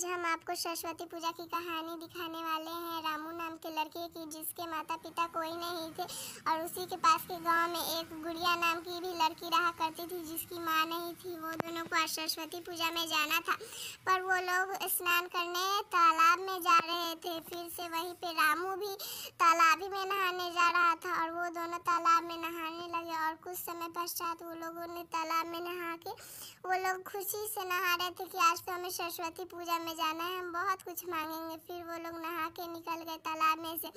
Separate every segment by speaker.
Speaker 1: आज हम आपको सरस्वती पूजा की कहानी दिखाने वाले हैं रामू नाम के लड़के की जिसके माता पिता कोई नहीं थे और उसी के पास के गांव में एक गुड़िया नाम की भी लड़की रहा करती थी जिसकी माँ नहीं थी वो दोनों को आज सरस्वती पूजा में जाना था पर वो लोग स्नान करने तालाब में जा रहे थे फिर से वहीं पर रामू भी तालाब ही में नहाने जा रहा था और वो दोनों तालाब में नहाने लगे और कुछ समय पश्चात वो लोगों ने तालाब में नहा के वो लोग खुशी से नहा रहे थे कि आज तो हमें सरस्वती पूजा में जाना है हम बहुत कुछ मांगेंगे फिर वो लोग नहा के निकल गए तालाब में से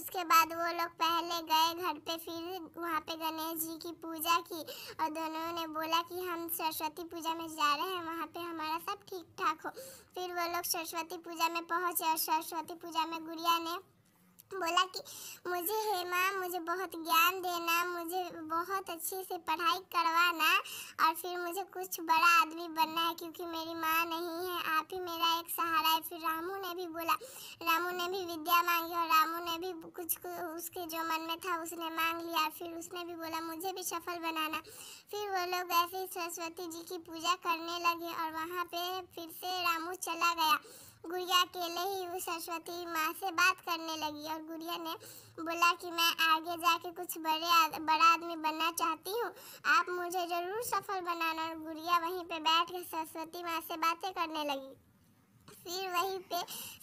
Speaker 1: उसके बाद वो लोग पहले गए घर पे फिर वहाँ पे गणेश जी की पूजा की और दोनों ने बोला कि हम सरस्वती पूजा में जा रहे हैं वहाँ पे हमारा सब ठीक ठाक हो फिर वो लोग सरस्वती पूजा में पहुँचे और सरस्वती पूजा में गुड़िया ने बोला कि मुझे हेमा मुझे बहुत ज्ञान देना मुझे बहुत अच्छे से पढ़ाई करवाना और फिर मुझे कुछ बड़ा आदमी बनना है क्योंकि मेरी माँ नहीं है आप ही मेरा एक सहारा है फिर रामू ने भी बोला रामू ने भी विद्या मांगी और रामू ने भी कुछ उसके जो मन में था उसने मांग लिया फिर उसने भी बोला मुझे भी सफल बनाना फिर वो लोग ऐसे ही सरस्वती जी की पूजा करने लगे और वहाँ पर फिर से रामू चला गया गुड़िया अकेले ही उस सरस्वती माँ से बात करने लगी और गुड़िया ने बोला कि मैं आगे जाके कुछ बड़े आद, बड़ा आदमी बनना चाहती हूँ आप मुझे ज़रूर सफल बनाना और गुड़िया वहीं पे बैठ कर सरस्वती माँ से बातें करने लगी फिर वहीं पे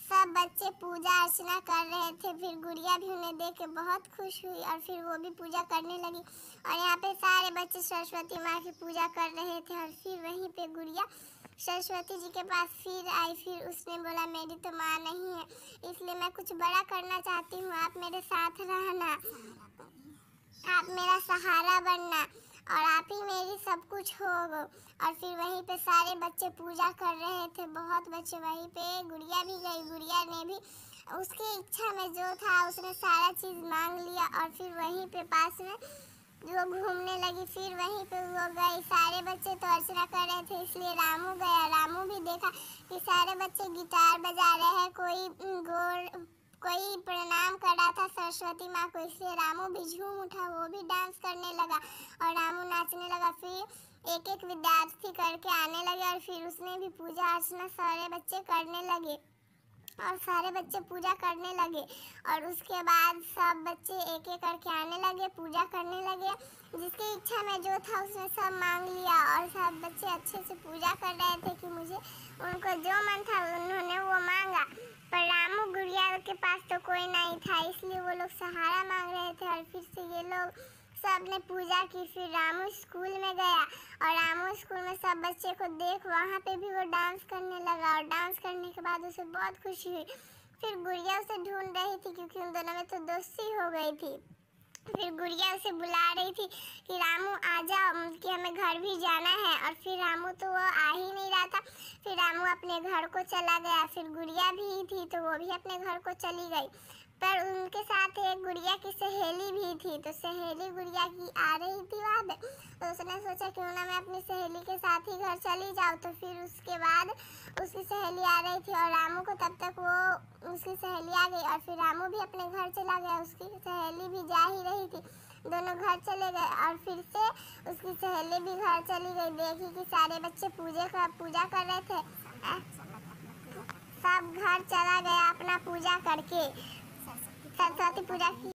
Speaker 1: सब बच्चे पूजा अर्चना कर रहे थे फिर गुड़िया भी उन्हें देख के बहुत खुश हुई और फिर वो भी पूजा करने लगी और यहाँ पे सारे बच्चे सरस्वती माँ की पूजा कर रहे थे और फिर वहीं पे गुड़िया सरस्वती जी के पास फिर आई फिर उसने बोला मेरी तो माँ नहीं है इसलिए मैं कुछ बड़ा करना चाहती हूँ आप मेरे साथ रहना आप मेरा सहारा बनना और आप ही मेरी सब कुछ हो गो और फिर वहीं पे सारे बच्चे पूजा कर रहे थे बहुत बच्चे वहीं पे गुड़िया भी गई गुड़िया ने भी उसकी इच्छा में जो था उसने सारा चीज़ मांग लिया और फिर वहीं पे पास में वो घूमने लगी फिर वहीं पे वो गए सारे बच्चे तो अर्चना कर रहे थे इसलिए रामू गया रामू भी देखा कि सारे बच्चे गिटार बजा रहे हैं कोई गोल कोई प्रणाम कर रहा था सरस्वती माँ को इसलिए रामू भी झूम उठा वो भी डांस करने लगा और रामू नाचने लगा फिर एक एक विद्यार्थी करके आने लगे और फिर उसने भी पूजा अर्चना सारे बच्चे करने लगे और सारे बच्चे पूजा करने लगे और उसके बाद सब बच्चे एक एक करके आने लगे पूजा करने लगे जिसकी इच्छा में जो था उसने सब मांग लिया और सब बच्चे अच्छे से पूजा कर रहे थे कि मुझे उनको जो मन था उन्होंने वो मांगा पर रामू गुड़िया के पास तो कोई नहीं था इसलिए वो लोग सहारा मांग रहे थे और फिर से ये लोग सबने पूजा की फिर रामू स्कूल में गया और रामू स्कूल में सब बच्चे को देख वहाँ पे भी वो डांस करने लगा और डांस करने के बाद उसे बहुत खुशी हुई फिर गुड़िया उसे ढूंढ रही थी क्योंकि उन दोनों में तो दोस्ती हो गई थी फिर गुड़िया उसे बुला रही थी कि रामू आ जाओ कि हमें घर भी जाना है और फिर रामू तो वो आ ही नहीं रहा था फिर रामू अपने घर को चला गया फिर गुड़िया भी थी तो वो भी अपने घर को चली गई पर उनके साथ एक गुड़िया की सहेली भी थी तो सहेली गुड़िया की आ रही थी बाद तो उसने सोचा क्यों ना मैं अपनी सहेली के साथ ही घर चली जाऊँ तो फिर उसके बाद उसकी सहेली आ रही थी और रामू को तब तक वो उसकी सहेली आ गई और फिर रामू भी अपने घर चला गया उसकी सहेली भी जा ही रही थी दोनों घर चले गए और फिर से उसकी सहेली भी घर चली गई देखी कि सारे बच्चे पूजे कर पूजा कर रहे थे सब घर चला गया अपना पूजा करके santa-santa por aqui.